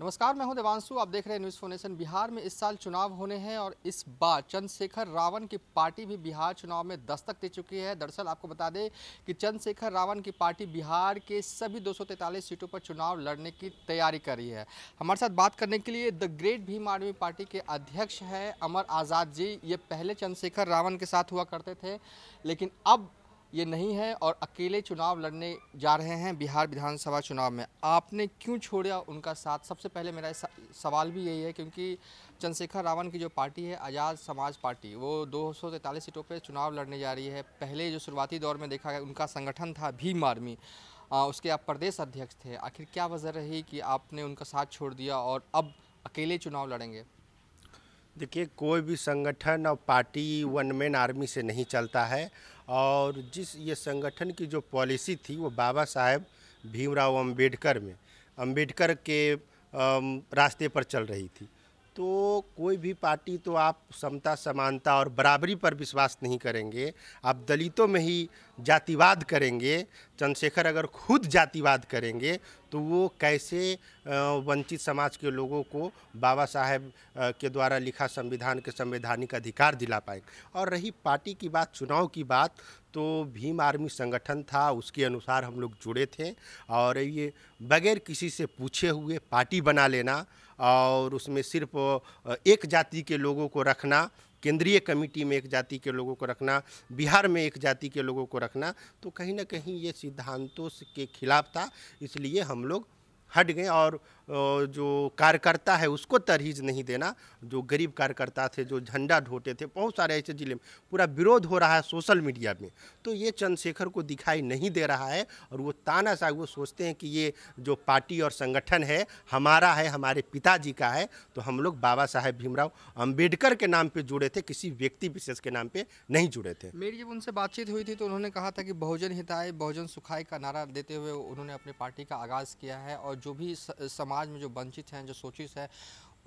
नमस्कार मैं हूं देवांशु आप देख रहे हैं न्यूज़ फोनेशन बिहार में इस साल चुनाव होने हैं और इस बार चंद्रशेखर रावण की पार्टी भी बिहार चुनाव में दस्तक दे चुकी है दरअसल आपको बता दें कि चंद्रशेखर रावण की पार्टी बिहार के सभी दो सीटों पर चुनाव लड़ने की तैयारी कर रही है हमारे साथ बात करने के लिए the great Bhim army party के अध्यक्ष हैं अमर आज़ाद जी ये पहले चंद्रशेखर रावण के साथ हुआ करते थे लेकिन अब ये नहीं है और अकेले चुनाव लड़ने जा रहे हैं बिहार विधानसभा चुनाव में आपने क्यों छोड़ा उनका साथ सबसे पहले मेरा सवाल भी यही है क्योंकि चंद्रशेखर रावण की जो पार्टी है आज़ाद समाज पार्टी वो दो सीटों पर चुनाव लड़ने जा रही है पहले जो शुरुआती दौर में देखा गया उनका संगठन था भीम आर्मी उसके आप प्रदेश अध्यक्ष थे आखिर क्या वजह रही कि आपने उनका साथ छोड़ दिया और अब अकेले चुनाव लड़ेंगे देखिए कोई भी संगठन और पार्टी वन मैन आर्मी से नहीं चलता है और जिस ये संगठन की जो पॉलिसी थी वो बाबा साहेब भीमराव अंबेडकर में अंबेडकर के रास्ते पर चल रही थी तो कोई भी पार्टी तो आप समता समानता और बराबरी पर विश्वास नहीं करेंगे आप दलितों में ही जातिवाद करेंगे चंद्रशेखर अगर खुद जातिवाद करेंगे तो वो कैसे वंचित समाज के लोगों को बाबा साहेब के द्वारा लिखा संविधान के संवैधानिक अधिकार दिला पाएंगे और रही पार्टी की बात चुनाव की बात तो भीम आर्मी संगठन था उसके अनुसार हम लोग जुड़े थे और ये बगैर किसी से पूछे हुए पार्टी बना लेना और उसमें सिर्फ एक जाति के लोगों को रखना केंद्रीय कमेटी में एक जाति के लोगों को रखना बिहार में एक जाति के लोगों को रखना तो कहीं ना कहीं ये सिद्धांतों के खिलाफ था इसलिए हम लोग हट गए और जो कार्यकर्ता है उसको तरहीज नहीं देना जो गरीब कार्यकर्ता थे जो झंडा ढोते थे बहुत सारे ऐसे ज़िले में पूरा विरोध हो रहा है सोशल मीडिया में तो ये चंद्रशेखर को दिखाई नहीं दे रहा है और वो तानाशाह वो सोचते हैं कि ये जो पार्टी और संगठन है हमारा है हमारे पिताजी का है तो हम लोग बाबा साहेब भीमराव अम्बेडकर के नाम पर जुड़े थे किसी व्यक्ति विशेष के नाम पर नहीं जुड़े थे मेरी जब उनसे बातचीत हुई थी तो उन्होंने कहा था कि बहुजन हिताय बहुजन सुखाए का नारा देते हुए उन्होंने अपनी पार्टी का आगाज़ किया है और जो भी समाज समाज में जो वंचित हैं जो शोषित है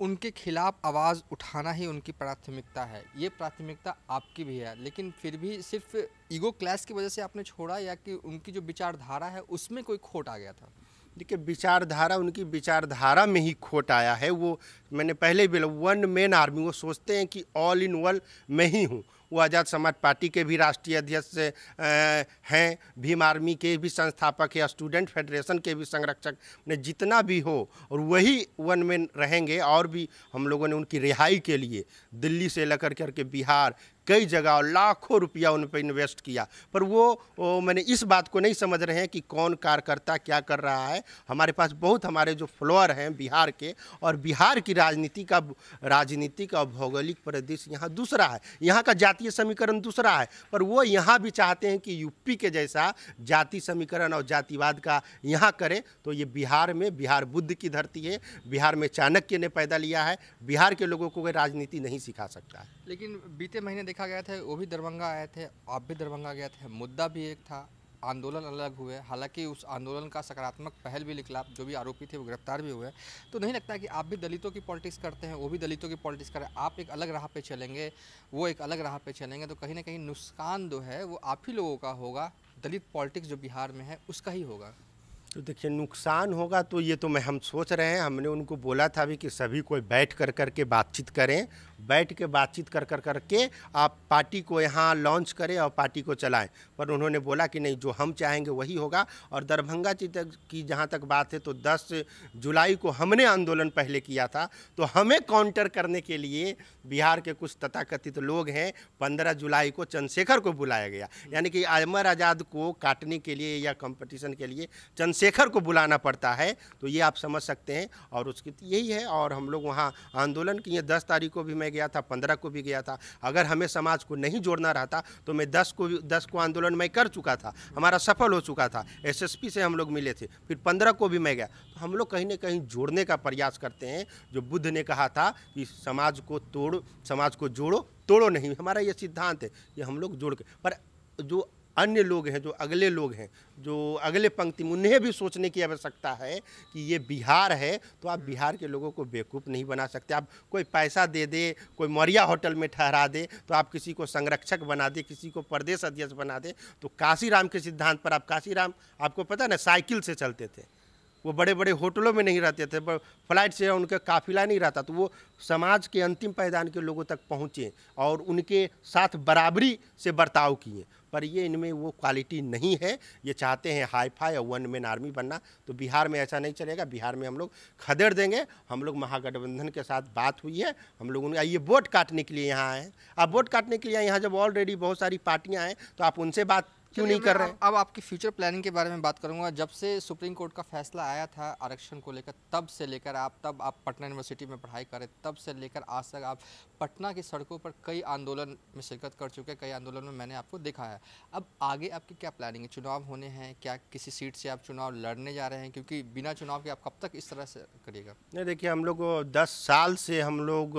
उनके खिलाफ आवाज़ उठाना ही उनकी प्राथमिकता है ये प्राथमिकता आपकी भी है लेकिन फिर भी सिर्फ ईगो क्लास की वजह से आपने छोड़ा या कि उनकी जो विचारधारा है उसमें कोई खोट आ गया था देखिए विचारधारा उनकी विचारधारा में ही खोट आया है वो मैंने पहले भी वन मैन आर्मी वो सोचते हैं कि ऑल इन वर्ल्ड मैं ही हूँ वो आज़ाद समाज पार्टी के भी राष्ट्रीय अध्यक्ष हैं भीम आर्मी के भी संस्थापक या स्टूडेंट फेडरेशन के भी संरक्षक ने जितना भी हो और वही वन में रहेंगे और भी हम लोगों ने उनकी रिहाई के लिए दिल्ली से लेकर करके बिहार कई जगह और लाखों रुपया उन पर इन्वेस्ट किया पर वो, वो मैंने इस बात को नहीं समझ रहे हैं कि कौन कार्यकर्ता क्या कर रहा है हमारे पास बहुत हमारे जो फ्लोअर हैं बिहार के और बिहार की राजनीति का राजनीतिक और भौगोलिक परिदृश्य यहाँ दूसरा है यहाँ का जातीय समीकरण दूसरा है पर वो यहाँ भी चाहते हैं कि यूपी के जैसा जाति समीकरण और जातिवाद का यहाँ करें तो ये बिहार में बिहार बुद्ध की धरती है बिहार में चाणक्य ने पैदा लिया है बिहार के लोगों को राजनीति नहीं सिखा सकता है लेकिन बीते महीने देखा देखा गया था वो भी दरभंगा आए थे आप भी दरभंगा गए थे मुद्दा भी एक था आंदोलन अलग हुए हालांकि उस आंदोलन का सकारात्मक पहल भी निकला जो भी आरोपी थे वो गिरफ्तार भी हुए तो नहीं लगता कि आप भी दलितों की पॉलिटिक्स करते हैं वो भी दलितों की पॉलिटिक्स कर आप एक अलग राह पे चलेंगे वो एक अलग राह पे चलेंगे तो कहीं ना कहीं नुकसान जो है वो आप ही लोगों का होगा दलित पॉलिटिक्स जो बिहार में है उसका ही होगा तो देखिए नुकसान होगा तो ये तो मैं हम सोच रहे हैं हमने उनको बोला था भी कि सभी कोई बैठ कर करके बातचीत करें बैठ के बातचीत कर कर करके आप पार्टी को यहाँ लॉन्च करें और पार्टी को चलाएं पर उन्होंने बोला कि नहीं जो हम चाहेंगे वही होगा और दरभंगा जी तक की जहाँ तक बात है तो 10 जुलाई को हमने आंदोलन पहले किया था तो हमें काउंटर करने के लिए बिहार के कुछ तथाकथित लोग हैं पंद्रह जुलाई को चंद्रशेखर को बुलाया गया यानी कि अमर आज़ाद को काटने के लिए या कंपटीशन के लिए चंद्रशेखर को बुलाना पड़ता है तो ये आप समझ सकते हैं और उसकी यही है और हम लोग वहाँ आंदोलन किए दस तारीख को भी मैं में गया था पंद्रह को भी गया था अगर हमें समाज को नहीं जोड़ना रहता तो मैं दस को दस को आंदोलन मैं कर चुका था हमारा सफल हो चुका था एसएसपी से हम लोग मिले थे फिर पंद्रह को भी मैं गया तो हम लोग कहीं ना कहीं जोड़ने का प्रयास करते हैं जो बुद्ध ने कहा था कि समाज को तोड़ समाज को जोड़ो तोड़ो नहीं हमारा ये सिद्धांत है कि हम लोग जोड़ के पर जो अन्य लोग हैं जो अगले लोग हैं जो अगले पंक्ति में उन्हें भी सोचने की आवश्यकता है कि ये बिहार है तो आप बिहार के लोगों को बेवकूफ़ नहीं बना सकते आप कोई पैसा दे दे कोई मौर्या होटल में ठहरा दे तो आप किसी को संरक्षक बना दे किसी को प्रदेश अध्यक्ष बना दे तो काशीराम के सिद्धांत पर आप काशीराम आपको पता ना साइकिल से चलते थे वो बड़े बड़े होटलों में नहीं रहते थे फ्लाइट से उनका काफिला नहीं रहता तो वो समाज के अंतिम पैदान के लोगों तक पहुँचे और उनके साथ बराबरी से बर्ताव किए पर ये इनमें वो क्वालिटी नहीं है ये चाहते हैं हाई फाई और वन मैन आर्मी बनना तो बिहार में ऐसा नहीं चलेगा बिहार में हम लोग खदेड़ देंगे हम लोग महागठबंधन के साथ बात हुई है हम लोग उनका ये वोट काटने के लिए यहाँ आए आप वोट काटने के लिए यहाँ जब ऑलरेडी बहुत सारी पार्टियाँ हैं तो आप उनसे बात क्यों नहीं कर रहे हैं अब आपकी फ्यूचर प्लानिंग के बारे में बात करूंगा जब से सुप्रीम कोर्ट का फैसला आया था आरक्षण को लेकर तब से लेकर आप तब आप पटना यूनिवर्सिटी में पढ़ाई करें तब से लेकर आज तक आप पटना की सड़कों पर कई आंदोलन में शिरकत कर चुके हैं कई आंदोलन में मैंने आपको देखा है अब आगे आपकी क्या प्लानिंग है चुनाव होने हैं क्या किसी सीट से आप चुनाव लड़ने जा रहे हैं क्योंकि बिना चुनाव के आप कब तक इस तरह से करिएगा नहीं देखिए हम लोग दस साल से हम लोग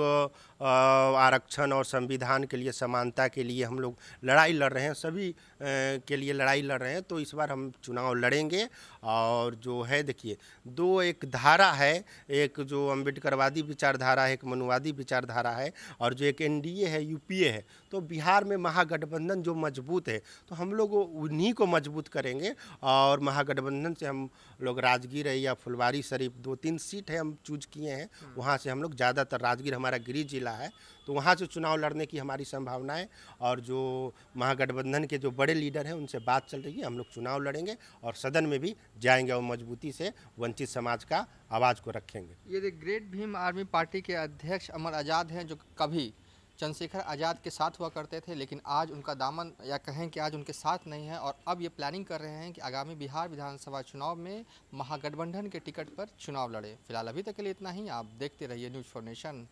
आरक्षण और संविधान के लिए समानता के लिए हम लोग लड़ाई लड़ रहे हैं सभी के लिए लड़ाई लड़ रहे हैं तो इस बार हम चुनाव लड़ेंगे और जो है देखिए दो एक धारा है एक जो अम्बेडकरवादी विचारधारा है एक मनुवादी विचारधारा है और जो एक एनडीए है यूपीए है तो बिहार में महागठबंधन जो मजबूत है तो हम लोग उन्हीं को मजबूत करेंगे और महागठबंधन से हम लोग राजगीर है या फुलवारी शरीफ दो तीन सीट है हम चूज किए हैं वहाँ से हम लोग ज़्यादातर राजगीर हमारा गृह जिला है तो वहाँ से चुनाव लड़ने की हमारी संभावनाएं और जो महागठबंधन के जो बड़े लीडर हैं उनसे बात चल रही है हम लोग चुनाव लड़ेंगे और सदन में भी जाएंगे और मजबूती से वंचित समाज का आवाज़ को रखेंगे ये ग्रेट भीम आर्मी पार्टी के अध्यक्ष अमर आज़ाद हैं जो कभी चंद्रशेखर आज़ाद के साथ हुआ करते थे लेकिन आज उनका दामन या कहें कि आज उनके साथ नहीं है और अब ये प्लानिंग कर रहे हैं कि आगामी बिहार विधानसभा चुनाव में महागठबंधन के टिकट पर चुनाव लड़े फिलहाल अभी तक के लिए इतना ही आप देखते रहिए न्यूज़ फॉर नेशन